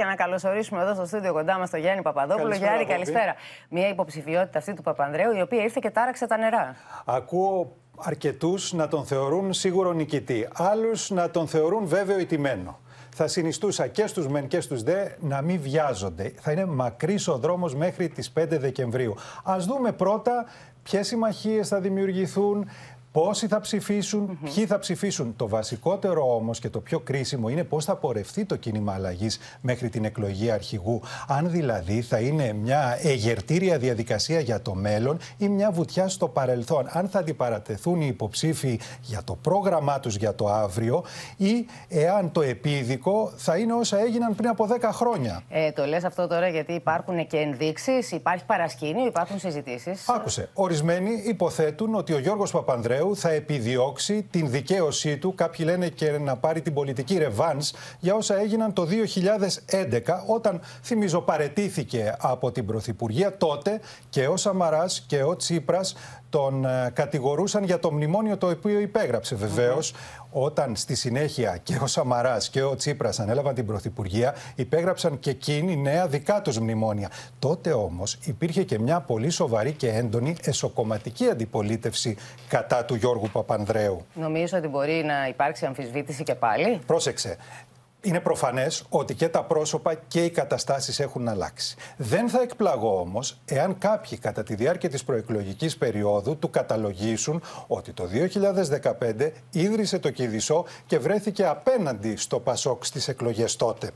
για να καλωσορίσουμε εδώ στο στούντιο κοντά μας τον Γιάννη Παπαδόπουλο. Καλησπέρα, Γιάννη, καλησπέρα. Μια υποψηφιότητα αυτή του Παπανδρέου, η οποία ήρθε και τάραξε τα νερά. Ακούω αρκετούς να τον θεωρούν σίγουρο νικητή, άλλους να τον θεωρούν βέβαιο ιτημένο. Θα συνιστούσα και στους μεν και στους δε να μην βιάζονται. Θα είναι μακρύς ο δρόμος μέχρι τις 5 Δεκεμβρίου. Ας δούμε πρώτα ποιες συμμαχίες θα δημιουργηθούν, Πόσοι θα ψηφίσουν, ποιοι θα ψηφίσουν. Το βασικότερο όμως και το πιο κρίσιμο είναι πώς θα πορευτεί το κίνημα αλλαγής μέχρι την εκλογή αρχηγού. Αν δηλαδή θα είναι μια εγερτήρια διαδικασία για το μέλλον ή μια βουτιά στο παρελθόν. Αν θα αντιπαρατεθούν οι υποψήφοι για το πρόγραμμά τους για το αύριο ή εάν το επίδικο θα είναι όσα έγιναν πριν από 10 χρόνια. Ε, το λες αυτό τώρα γιατί υπάρχουν και ενδείξεις, υπάρχει παρασκήνιο, υπάρχουν συζητήσεις. Άκουσε. Ορισμένοι υποθέτουν ότι ο Γιώργος Παπανδρέου Ευρωπαίου θα επιδιώξει την δικαίωσή του, κάποιοι λένε και να πάρει την πολιτική ρεβάνς, για όσα έγιναν το 2011 όταν θυμίζω παρετήθηκε από την Πρωθυπουργία τότε και ο Σαμαράς και ο Τσίπρας τον ε, κατηγορούσαν για το μνημόνιο το οποίο υπέγραψε όταν στη συνέχεια και ο Σαμαράς και ο Τσίπρας ανέλαβαν την Πρωθυπουργία υπέγραψαν και εκείνοι νέα δικά τους μνημόνια. Τότε όμως υπήρχε και μια πολύ σοβαρή και έντονη εσωκομματική αντιπολίτευση κατά του Γιώργου Παπανδρέου. Νομίζω ότι μπορεί να υπάρξει αμφισβήτηση και πάλι. Πρόσεξε. Είναι προφανές ότι και τα πρόσωπα και οι καταστάσεις έχουν αλλάξει. Δεν θα εκπλαγώ όμως εάν κάποιοι κατά τη διάρκεια της προεκλογικής περίοδου του καταλογίσουν ότι το 2015 ίδρυσε το Κιδισό και βρέθηκε απέναντι στο Πασόκ στις εκλογές τότε.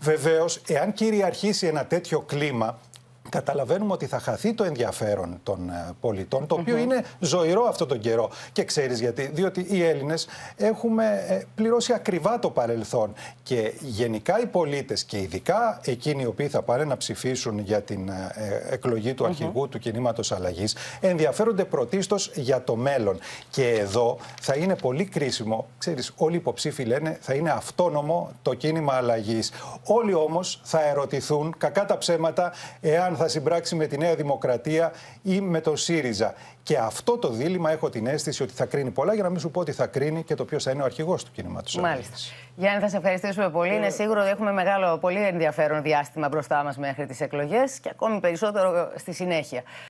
Βεβαίως, εάν κυριαρχήσει ένα τέτοιο κλίμα, Καταλαβαίνουμε ότι θα χαθεί το ενδιαφέρον των ε, πολιτών, το οποιο είναι ζωηρό αυτό τον καιρό. Και ξέρεις γιατί, διότι οι Έλληνες έχουμε ε, πληρώσει ακριβά το παρελθόν και γενικά οι πολίτες και ειδικά εκείνοι οι οποίοι θα πάνε να ψηφίσουν για την ε, εκλογή του αρχηγου του κινήματος αλλαγής, ενδιαφέρονται πρωτίστως για το μέλλον. Και εδώ θα είναι πολύ κρίσιμο, ξέρεις όλοι οι υποψήφοι λένε θα είναι αυτόνομο το κίνημα αλλαγής. Όλοι όμως θα ερωτηθούν κακά τα ψέματα εάν θα συμπράξει με τη Νέα Δημοκρατία ή με το ΣΥΡΙΖΑ. Και αυτό το δίλημα έχω την αίσθηση ότι θα κρίνει πολλά, για να μην σου πω ότι θα κρίνει και το ποιος θα είναι ο αρχηγός του κινήματος. Μάλιστα. Γιάννη, θα σε ευχαριστήσουμε πολύ. Είναι ε, σίγουρο ότι έχουμε μεγάλο, πολύ ενδιαφέρον διάστημα μπροστά μας μέχρι τις εκλογές και ακόμη περισσότερο στη συνέχεια.